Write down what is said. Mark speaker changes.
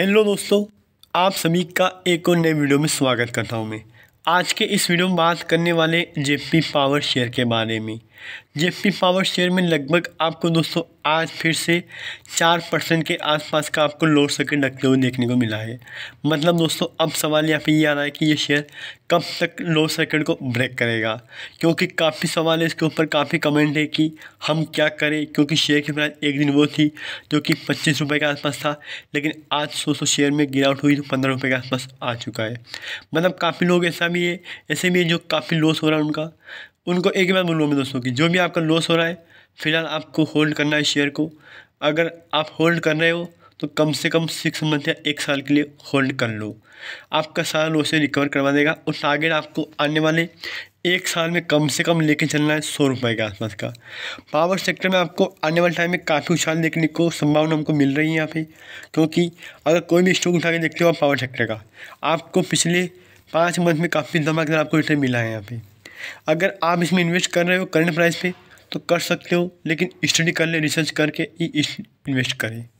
Speaker 1: hello दोस्तों आप सभी का एक और नए वीडियो में स्वागत करता हूं मैं आज के इस वीडियो में बात करने वाले जेपी पावर शेयर के बारे में जेपी पावर शेयर में लगभग आपको दोस्तों आज फिर से चार परसेंट के आसपास का आपको लोड सर्किट रखते हुए देखने को मिला है मतलब दोस्तों अब सवाल यहाँ पे ये आ रहा है कि ये शेयर कब तक नौ सेकंड को ब्रेक करेगा क्योंकि काफ़ी सवाल है इसके ऊपर काफ़ी कमेंट है कि हम क्या करें क्योंकि शेयर की प्राइस एक दिन वो थी जो कि पच्चीस रुपये के आसपास था लेकिन आज सौ सौ शेयर में गिरावट हुई तो पंद्रह रुपये के आसपास आ चुका है मतलब काफ़ी लोग ऐसा भी है ऐसे भी है जो काफ़ी लॉस हो रहा है उनका उनको एक बार बोलूँगा मैं दोस्तों की जो भी आपका लॉस हो रहा है फ़िलहाल आपको होल्ड करना है शेयर को अगर आप होल्ड कर रहे हो तो कम से कम सिक्स मंथ या एक साल के लिए होल्ड कर लो आपका साल उसे रिकवर करवा देगा और टारगेट आपको आने वाले एक साल में कम से कम लेके चलना है सौ रुपये के आसपास का पावर सेक्टर में आपको आने वाले टाइम में काफ़ी उछाल देखने को संभावना हमको मिल रही है यहाँ पे क्योंकि अगर कोई भी स्टॉक उठा के देखते हो आप पावर सेक्टर का आपको पिछले पाँच मंथ में काफ़ी धमाकेदार आपको रिटर्न मिला है यहाँ पे अगर आप इसमें इन्वेस्ट कर रहे हो करंट प्राइस पे तो कर सकते हो लेकिन स्टडी कर ले रिसर्च करके ही इन्वेस्ट करें